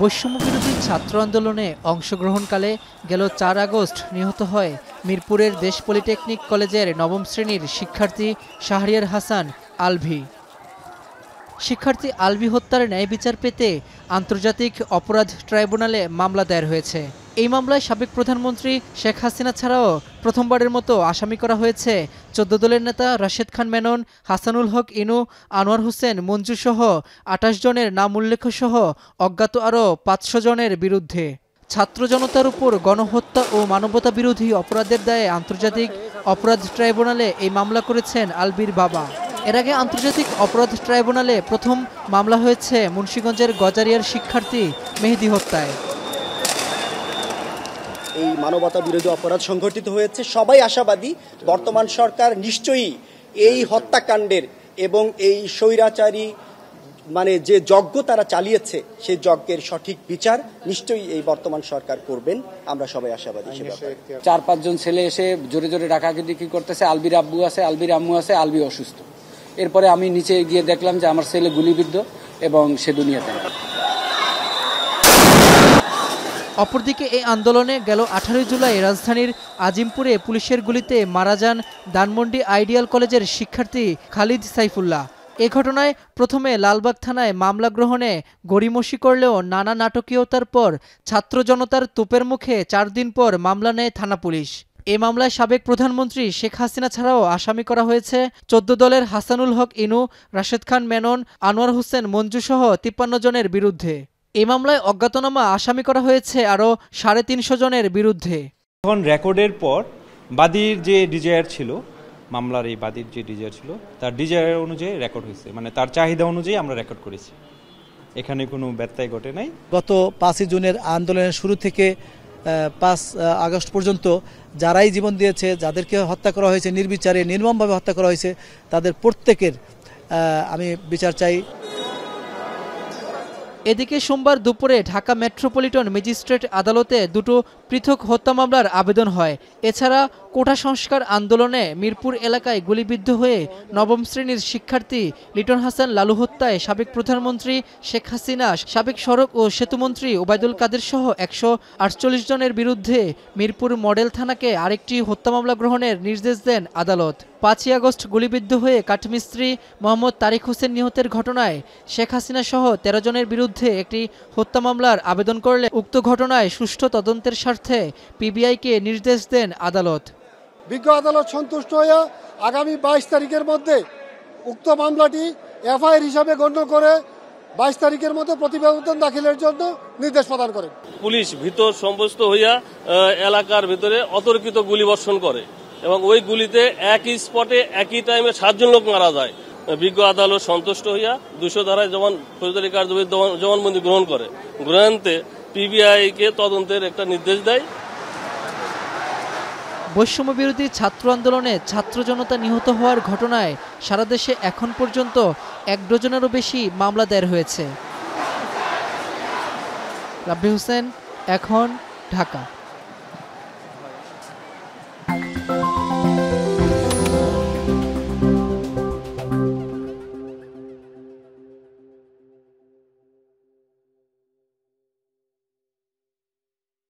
বৈষম্যবিরোধী ছাত্র আন্দোলনে অংশগ্রহণকালে গেল চার আগস্ট নিহত হয় মিরপুরের দেশ পলিটেকনিক কলেজের নবম শ্রেণীর শিক্ষার্থী শাহরিয়ার হাসান আলভি শিক্ষার্থী আলভি হত্যার ন্যায় বিচার পেতে আন্তর্জাতিক অপরাধ ট্রাইব্যুনালে মামলা দায়ের হয়েছে এই মামলায় সাবেক প্রধানমন্ত্রী শেখ হাসিনা ছাড়াও প্রথমবারের মতো আসামি করা হয়েছে চোদ্দ দলের নেতা রাশেদ খান মেনন হাসানুল হক ইনু আনোয়ার হোসেন মঞ্জু সহ আঠাশ জনের নাম উল্লেখ সহ অজ্ঞাত আরও পাঁচশো জনের বিরুদ্ধে ছাত্র জনতার উপর গণহত্যা ও মানবতা বিরোধী অপরাধের দায়ে আন্তর্জাতিক অপরাধ ট্রাইব্যুনালে এই মামলা করেছেন আলবির বাবা এর আগে আন্তর্জাতিক অপরাধ ট্রাইব্যুনালে প্রথম মামলা হয়েছে মুন্সীগঞ্জের গজারিয়ার শিক্ষার্থী মেহেদি হত্যায় এই মানবতা বিরোধী অপরাধ সংঘটিত হয়েছে সবাই আশাবাদী বর্তমান সরকার নিশ্চয়ই এই হত্যাকাণ্ডের এবং এই স্বৈরাচারী মানে যে যজ্ঞ তারা চালিয়েছে সেই যজ্ঞের সঠিক বিচার নিশ্চয়ই এই বর্তমান সরকার করবেন আমরা সবাই আশাবাদী চার পাঁচজন ছেলে এসে জোরে জোরে ডাকাডাকি কি করতেছে আলবির আব্বু আছে আলবির আম্মু আছে আলবি অসুস্থ এরপরে আমি নিচে গিয়ে দেখলাম যে আমার ছেলে গুলিবিদ্ধ এবং সে দুনিয়াতে অপরদিকে এই আন্দোলনে গেল আঠারোই জুলাই রাজধানীর আজিমপুরে পুলিশের গুলিতে মারা যান ধানমন্ডি আইডিয়াল কলেজের শিক্ষার্থী খালিদ সাইফুল্লাহ এ ঘটনায় প্রথমে লালবাগ থানায় মামলা গ্রহণে গড়িমসি করলেও নানা নাটকীয়তার পর ছাত্র জনতার তোপের মুখে চার দিন পর মামলা নেয় থানা পুলিশ এ মামলায় সাবেক প্রধানমন্ত্রী শেখ হাসিনা ছাড়াও আসামি করা হয়েছে চোদ্দ দলের হাসানুল হক ইনু রাশেদ খান মেনন আনোয়ার হোসেন মঞ্জুসহ তিপ্পান্ন জনের বিরুদ্ধে এই মামলায় অজ্ঞাতনামা আসামি করা হয়েছে আরও সাড়ে তিনশো জনের বিরুদ্ধে এখন রেকর্ডের পর বাদীর যে ডিজায়ার ছিল মামলার এই বাদীর যে ডিজায়ার ছিল তার ডিজায়ার অনুযায়ী রেকর্ড হয়েছে মানে তার চাহিদা অনুযায়ী আমরা রেকর্ড করেছি এখানে কোনো ব্যত্যয় ঘটে নাই গত পাঁচই জুনের আন্দোলনের শুরু থেকে পাঁচ আগস্ট পর্যন্ত যারাই জীবন দিয়েছে যাদেরকে হত্যা করা হয়েছে নির্বিচারে নির্মমভাবে হত্যা করা হয়েছে তাদের প্রত্যেকের আমি বিচার চাই এদিকে সোমবার দুপুরে ঢাকা মেট্রোপলিটন ম্যাজিস্ট্রেট আদালতে দুটো পৃথক হত্যা মামলার আবেদন হয় এছাড়া কোটা সংস্কার আন্দোলনে মিরপুর এলাকায় গুলিবিদ্ধ হয়ে নবম শ্রেণীর শিক্ষার্থী লিটন হাসান লালু হত্যায় সাবেক প্রধানমন্ত্রী শেখ হাসিনা সাবেক সড়ক ও সেতুমন্ত্রী ওবায়দুল কাদের সহ একশো আটচল্লিশ জনের বিরুদ্ধে মিরপুর মডেল থানাকে আরেকটি হত্যা মামলা গ্রহণের নির্দেশ দেন আদালত পাঁচই আগস্ট গুলিবিদ্ধ হয়ে কাঠমিস্ত্রি মোহাম্মদ তারিক হোসেন নিহতের ঘটনায় শেখ হাসিনা সহ তেরো জনের বিরুদ্ধে একটি হত্যা মামলার আবেদন করলে উক্ত ঘটনায় সুষ্ঠু তদন্তের স্বার্থে পিবিআইকে নির্দেশ দেন আদালত বিজ্ঞ আদালত সন্তুষ্ট হইয়া আগামী বাইশ তারিখের মধ্যে উক্ত মামলাটি এফআইআর হিসাবে গণ্য করে বাইশ তারিখের মধ্যে প্রতিবেদন দাখিলের জন্য নির্দেশ প্রদান করে পুলিশ ভীত সম্বস্ত হইয়া এলাকার ভিতরে অতর্কিত গুলি বর্ষণ করে এবং ওই গুলিতে একই স্পটে একই টাইমে সাতজন লোক মারা যায় বিজ্ঞ আদালত সন্তুষ্ট হইয়া দুশো ধারায় যেমন ফৌজদারি কার্যবিধি জবানবন্দি গ্রহণ করে গ্রহণতে পিবিআইকে তদন্তের একটা নির্দেশ দেয় বৈষম্য বিরোধী ছাত্র আন্দোলনে ছাত্র জনতা নিহত হওয়ার ঘটনায় সারা দেশে এখন পর্যন্ত এক ডজনেরও বেশি মামলা দায়ের হয়েছে রাব্বি হোসেন এখন ঢাকা